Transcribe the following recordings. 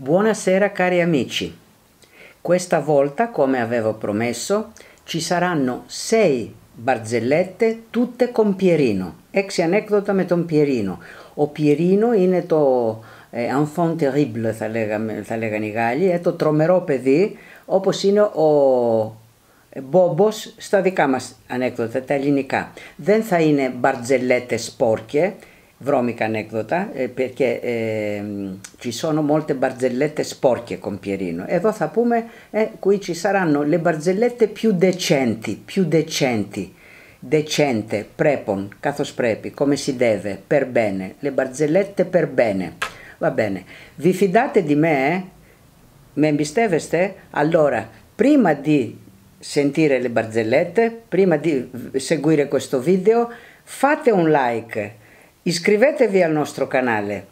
Buonasera cari amici. Questa volta, come avevo promesso, ci saranno sei barzellette tutte con Pierino. ex ανέκδοτα με τον Pierino, Ο Pierino είναι το eh, enfant terrible θα, λέγα, θα λέγανε οι Γάλλοι, είναι το τρομερό παιδί όπως είναι ο Μπόμπος στα δικά μας ανέκδοτα, τα ελληνικά. Δεν θα είναι μπαρτζελέτε σπόρκε, Vromica aneddota eh, perché eh, ci sono molte barzellette sporche con Pierino e voi sapete eh, qui ci saranno le barzellette più decenti, più decenti, decente, prepon, cathos prepi, come si deve, per bene, le barzellette per bene, va bene. Vi fidate di me? Eh? Me imbisteveste? Allora, prima di sentire le barzellette, prima di seguire questo video, fate un like Iscrivetevi al nostro canale.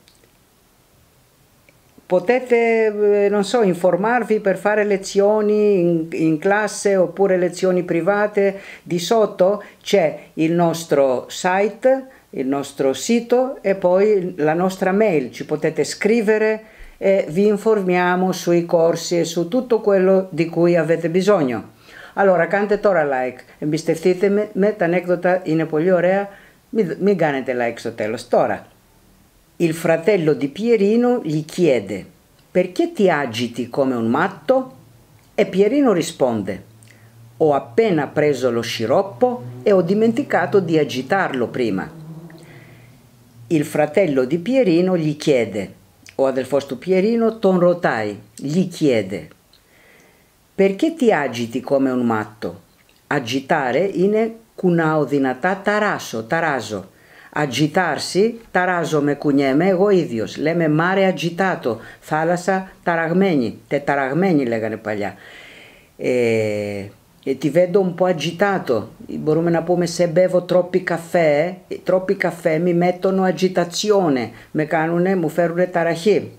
Potete, eh, non so, informarvi per fare lezioni in, in classe oppure lezioni private. Di sotto c'è il nostro site, il nostro sito e poi la nostra mail. Ci potete scrivere e vi informiamo sui corsi e su tutto quello di cui avete bisogno. Allora, cantate ora like. Εμπιστευτείτε με, με τα ανέκδοτα, είναι πολύ ωραία mi la exotelos. Ora, il fratello di Pierino gli chiede perché ti agiti come un matto? E Pierino risponde ho appena preso lo sciroppo e ho dimenticato di agitarlo prima. Il fratello di Pierino gli chiede, o Adelfosto Pierino, Ton Rotai, gli chiede, perché ti agiti come un matto? Agitare in Κουνάω δυνατά, ταράσω, ταράζω. Ατζιτάρσι, ταράζω με κουνιέμαι εγώ ίδιο. Λέμε μάρε ατζιτάτο, θάλασσα ταραγμένη, τεταραγμένη λέγανε παλιά. Ε, ε τη βέντο μου που μπορούμε να πούμε σε μπεύω τρόπι καφέ, ε, τρόπι καφέ μη μέτωνο ατζιτατσιόνε, με κάνουνε, μου φέρουνε ταραχή.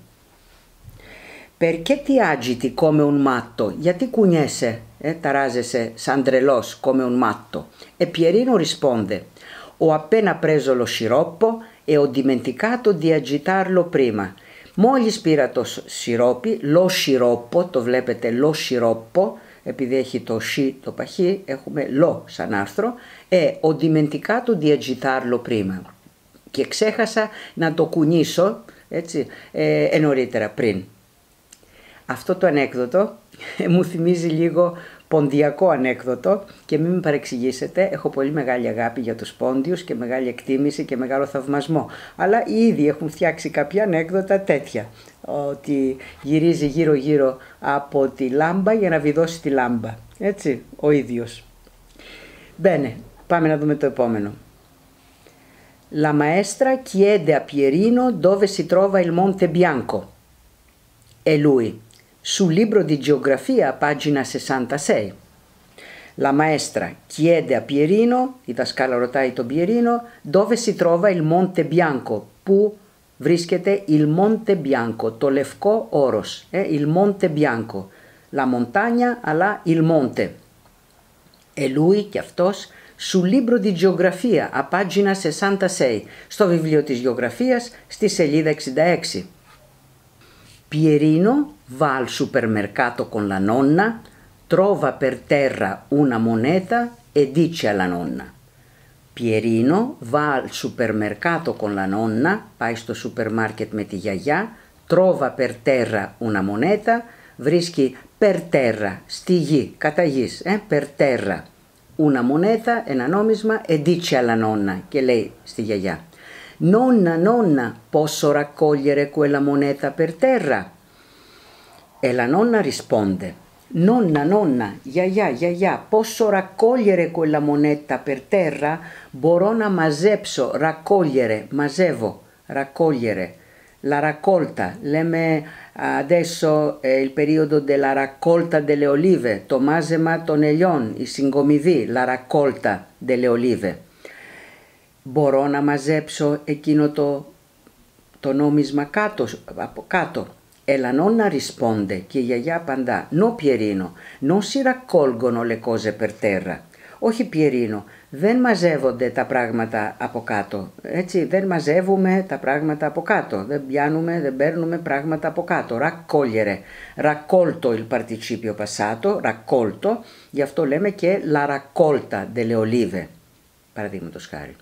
Perché ti agiti come un Γιατί κουνιέσαι. Ε, ταράζεσαι σαν san trelós come un matto ο ρισπόνδε, risponde απένα πρέζολο preso lo sciroppo e Μόλις πήρα το σιρόπι, λο σιρόπο, το βλέπετε λο σιρόπο, επειδή έχει το σι το παχύ, έχουμε λο σαν άρθρο, ε, ο dimenticato του διαγιτάρλο πρίμα. Και ξέχασα να το κουνήσω, έτσι, ε, ε νωρίτερα πριν. Αυτό το ανέκδοτο ε, μου θυμίζει λίγο ποντιακό ανέκδοτο και μην με παρεξηγήσετε, έχω πολύ μεγάλη αγάπη για τους πόντιους και μεγάλη εκτίμηση και μεγάλο θαυμασμό. Αλλά ήδη έχουν φτιάξει κάποια ανέκδοτα τέτοια, ότι γυρίζει γύρω γύρω από τη λάμπα για να βιδώσει τη λάμπα. Έτσι, ο ίδιος. Μπαίνε, πάμε να δούμε το επόμενο. La maestra chiede a Pierino dove si trova il Monte Bianco. E ε, lui, sul libro di geografia, pagina 66. La maestra chiede a Pierino, Didascala Rotaito Pierino, dove si trova il Monte Bianco, pu βρίσκεται il Monte Bianco, το λευκό όρος, eh, il Monte Bianco, la montagna αλλά il monte. E lui che αυτός sul libro di geografia, a pagina 66, στο βιβλίο της γεωγραφίας, στη σελίδα 66. Pierino va al supermercato con la nonna, trova per terra una moneta e dice alla nonna. Pierino va al supermercato con la nonna, πάει στο supermarket με τη γιαγιά, trova per terra una moneta, βρίσκει per terra, στη γη, κατά γης, ε, per terra, una moneta, ένα νόμισμα, e dice alla nonna και λέει στη γιαγιά. Nonna, nonna, posso raccogliere quella moneta per terra? E la nonna risponde, Nonna, nonna, ya ya ya ya, posso raccogliere quella moneta per terra? Borona masepso, raccogliere, masevo, raccogliere. La raccolta, lemme adesso è il periodo della raccolta delle olive, Tomase Matoneglion, i singomivi, la raccolta delle olive. Μπορώ να μαζέψω εκείνο το, το νόμισμα κάτω, από κάτω. Ella να και η γιαγιά απαντά «Νο Πιερίνο, νό Όχι Πιερίνο, δεν μαζεύονται τα πράγματα από κάτω. Έτσι, δεν μαζεύουμε τα πράγματα από κάτω. Δεν πιάνουμε, δεν παίρνουμε πράγματα από κάτω. Ρακόλιερε. Ρακόλτο il participio passato, ρακόλτο. Γι' αυτό λέμε και λαρακόλτα, raccolta delle olive. Παραδείγματος χάρη.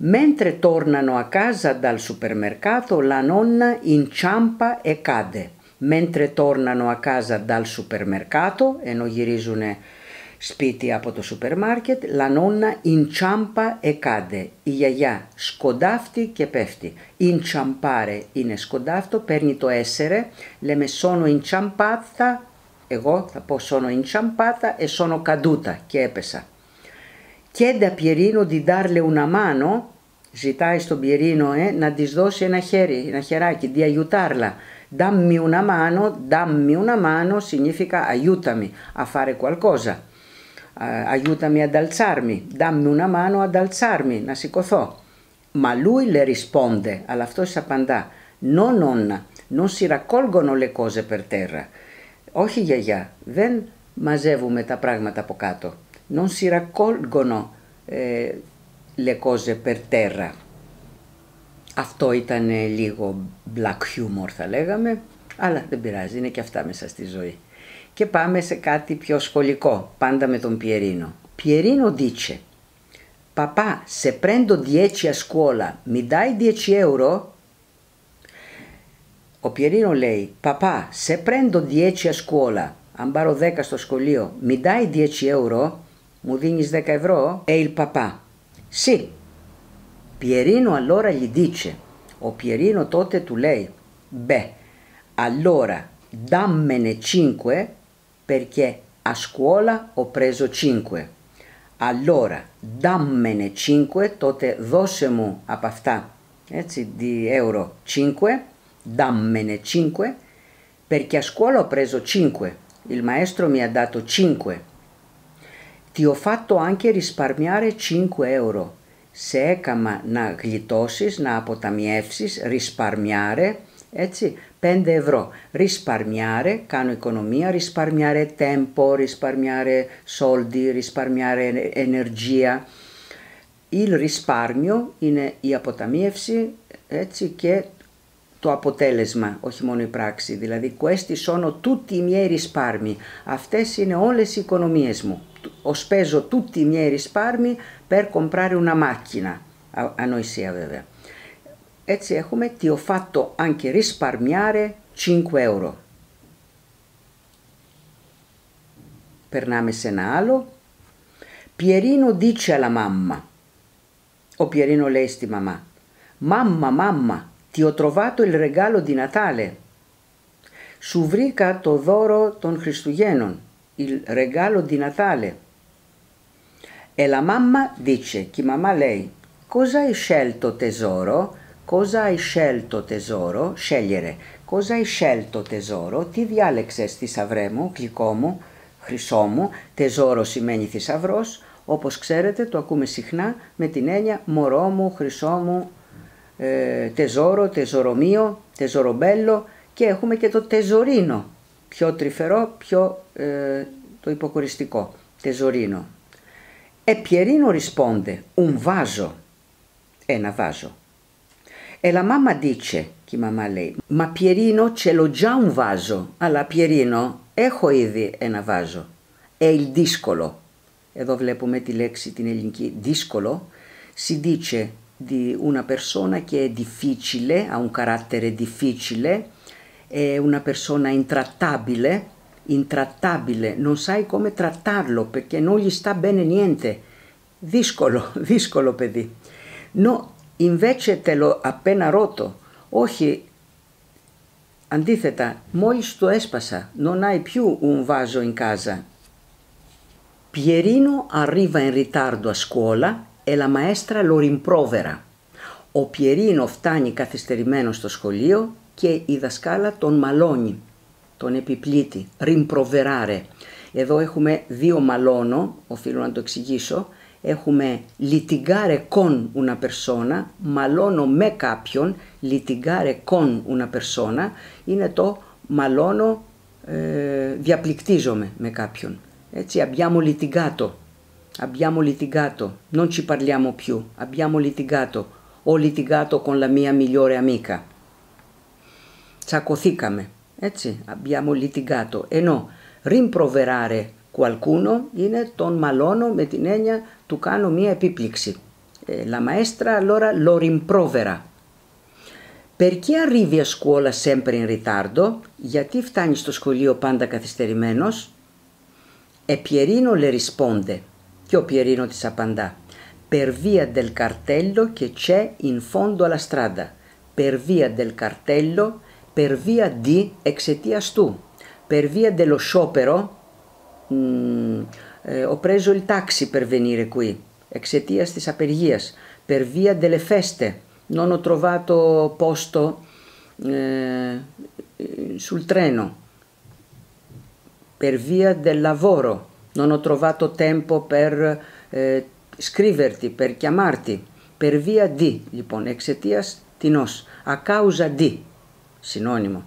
Mentre tornano a casa dal supermercato, la nonna inciampa e cade. Mentre tornano a casa dal supermercato e non γυρίζουν σπίτι από το supermarket, la nonna inciampa e cade. Η γιαγιά σκοντάφτει και πέφτει. Inciampare είναι scodafto, παίρνει το essere. le me sono inciampata, εγώ θα πω sono inciampata e sono caduta και έπεσα. και τα πιερίνο τη δάρλε ουνα μάνο, ζητάει στον πιερίνο ε, να τη δώσει ένα χέρι, ένα χεράκι, τη αγιουτάρλα. Δάμμι ουνα μάνο, δάμμι ουνα μάνο, συνήθικα αγιούταμι, αφάρε κουαλκόζα. Αγιούταμι ανταλτσάρμι, δάμμι ουνα μάνο ανταλτσάρμι, να σηκωθώ. Μα λούι λε ρισπόντε, αλλά αυτό σα απαντά. Νο νόνα, νο σιρακόλγονο λε κόζε περτέρα. Όχι γιαγιά, δεν μαζεύουμε τα πράγματα από κάτω non si raccolgono eh, le cose per terra. Αυτό ήταν λίγο black humor θα λέγαμε, αλλά δεν πειράζει, είναι και αυτά μέσα στη ζωή. Και πάμε σε κάτι πιο σχολικό, πάντα με τον Πιερίνο. Πιερίνο dice, «Παπά, σε prendo 10 a scuola, mi dai 10 ευρώ;» Ο Πιερίνο λέει «Παπά, σε prendo 10 a scuola, αν πάρω 10 στο σχολείο, mi dai 10 euro?» Μου δίνεις 10 ευρώ, e il papà. Sì. Pierino allora gli dice, o Pierino τότε του λέει, beh, allora dammene 5 perché a scuola ho preso 5. Allora dammene 5, τότε δώσε μου από αυτά, έτσι, di euro 5, dammene 5, perché a scuola ho preso 5, il maestro mi ha dato 5. Ti ho fatto anche risparmiare 5 euro. Se έκαμα να γλιτώσεις, να αποταμιεύσεις, risparmiare, έτσι, 5 ευρώ. Risparmiare, κάνω οικονομία, risparmiare tempo, risparmiare soldi, risparmiare energia. Il risparmio είναι η αποταμίευση, έτσι, και το αποτέλεσμα, όχι μόνο η πράξη. Δηλαδή, questi sono tutti i miei risparmi. Αυτές είναι όλες οι οικονομίες μου. Ho speso tutti i miei risparmi per comprare una macchina. Ανοησία βέβαια. Έτσι έχουμε ti ho fatto anche risparmiare 5 euro. Περνάμε σε ένα άλλο. Pierino dice alla mamma. Ο Pierino λέει στη μαμά. Mamma, mamma, «Τι ho trovato il regalo di Natale. Σου βρήκα το δώρο των Χριστουγέννων. Il regalo di Natale. E la mamma dice, chi mamma lei, cosa hai scelto tesoro? Cosa hai scelto tesoro? Scegliere. Cosa hai scelto tesoro? Τι διάλεξες θησαυρέ μου, γλυκό μου, χρυσό μου. Τεζόρο σημαίνει θησαυρό. Όπως ξέρετε το ακούμε συχνά με την έννοια μωρό μου, χρυσό μου, ε, τεζόρο, τεζορομείο, τεζορομπέλο και έχουμε και το τεζορίνο, πιο τρυφερό, πιο ε, το υποκοριστικό, τεζορίνο. Επιερίνο ρισπόντε, ουν βάζο, ένα βάζο. Ελα μάμα δίτσε, και η μαμά λέει, «Μα πιερίνο ce l'ho già Αλλά Πιερίνο, έχω ήδη ένα βάζο. Ε δύσκολο». Εδώ βλέπουμε τη λέξη την ελληνική «δύσκολο». Si di una persona che è difficile, ha un carattere difficile, è una persona intrattabile, intrattabile, non sai come trattarlo perché non gli sta bene niente. discolo, δύσκολο παιδί. No, invece te l'ho appena rotto. oggi, αντίθετα, μόλις tu έσπασα, non hai più un vaso in casa. Pierino arriva in ritardo a scuola ΕΛΑ ΜΑΕΣΤΡΑ λοριμπρόβερα. Ο Πιερίνο φτάνει καθυστερημένο στο σχολείο και η δασκάλα τον μαλώνει, τον επιπλήττει, ριμπροβεράρε. Εδώ έχουμε δύο μαλώνο, οφείλω να το εξηγήσω. Έχουμε ΛΙΤΙΓΚΑΡΕ ΚΟΝ ΟΥΝΑ ΠΕΡΣΟΝΑ, μαλώνω με κάποιον, λιτιγκάρε κον ουνα περσόνα. είναι το μαλώνω, ε, διαπληκτίζομαι με κάποιον. Έτσι, αμπιάμω λιτιγκάτο, Abbiamo litigato, non ci parliamo più, abbiamo litigato. Ho litigato con la mia migliore amica. Τσακωθήκαμε. Έτσι, abbiamo litigato. e no rimproverare qualcuno είναι ton malono με την έννοια του κάνω μία La maestra allora lo rimprovera. Perché arrivi a scuola sempre in ritardo? Γιατί φτάνει στο σχολείο πάντα καθυστερημένος? E Pierino le risponde. rimorchio Pierino di Sapandà, per via del cartello che c'è in fondo alla strada, per via del cartello, per via di exetias tu, per via dello sciopero, mh, mm, eh, ho preso il taxi per venire qui, exetias tis aperigias, per via delle feste, non ho trovato posto eh, sul treno, per via del lavoro, non ho trovato tempo per ε, eh, scriverti, per chiamarti, per via di, λοιπόν, εξαιτία τεινό. causa di, συνώνυμο.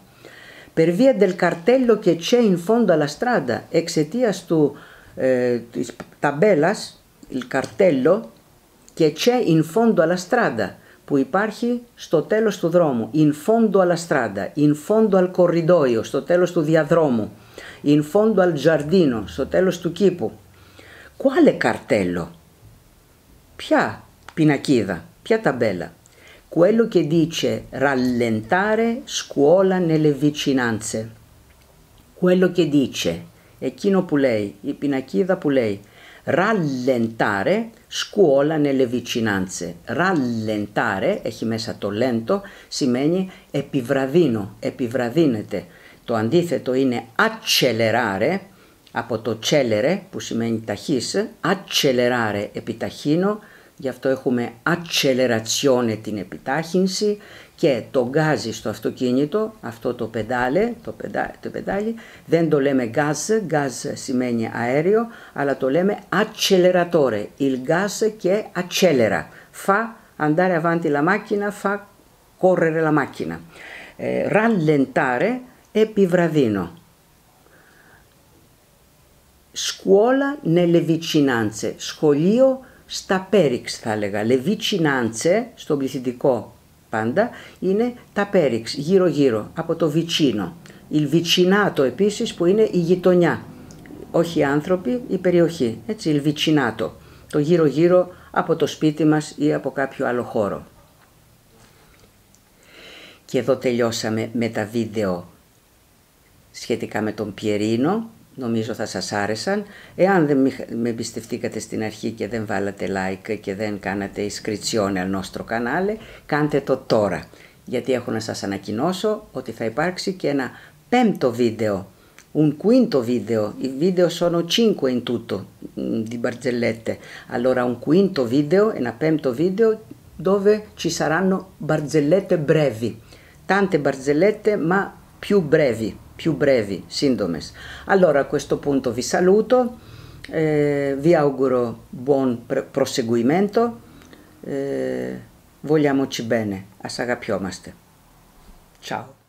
Per via del cartello che c'è in fondo alla strada, εξαιτία του ε, της ταμπέλας, il cartello che c'è in fondo alla strada, που υπάρχει στο τέλος του δρόμου, in fondo alla strada, in fondo al corridoio, στο τέλος του διαδρόμου in fondo al giardino, sotelo stu chipu. Quale cartello? Pia pinachida, pia tabella. Quello che dice rallentare scuola nelle vicinanze. Quello che dice, echino που λέει, η pinachida που λέει, rallentare scuola nelle vicinanze. Rallentare, έχει μέσα το lento, σημαίνει επιβραδύνω, επιβραδύνεται. Το αντίθετο είναι accelerare από το celere που σημαίνει ταχύς, accelerare επιταχύνω, γι' αυτό έχουμε accelerazione την επιτάχυνση και το γκάζι στο αυτοκίνητο, αυτό το πεντάλε, το, πεντά, το πεντάλι, δεν το λέμε «γκάζ», «γκάζ» σημαίνει αέριο, αλλά το λέμε acceleratore, il gas και accelera, φα ανταρε avanti la macchina, fa correre la ε, επιβραδύνω. Σκουόλα λεβιτσινάντσε. σχολείο στα πέριξ θα έλεγα. Λεβιτσινάντσε, στον πληθυντικό πάντα, είναι τα πέριξ, γύρω γύρω, από το βιτσίνο. Η βιτσινάτο επίσης που είναι η γειτονιά, όχι οι άνθρωποι, η περιοχή, έτσι, η το γύρω γύρω από το σπίτι μας ή από κάποιο άλλο χώρο. Και εδώ τελειώσαμε με τα βίντεο σχετικά με τον Πιερίνο, νομίζω θα σας άρεσαν. Εάν δεν με εμπιστευτήκατε στην αρχή και δεν βάλατε like και δεν κάνατε inscription al nostro canale, κάντε το τώρα. Γιατί έχω να σας ανακοινώσω ότι θα υπάρξει και ένα πέμπτο βίντεο, un quinto video, i video sono cinque in tutto di barzellette, allora un quinto video, ένα πέμπτο βίντεο dove ci saranno barzellette brevi, tante barzellette ma più brevi. più brevi, sindomes. Allora a questo punto vi saluto, eh, vi auguro buon proseguimento, eh, vogliamoci bene, a Sagapiomaste. Ciao.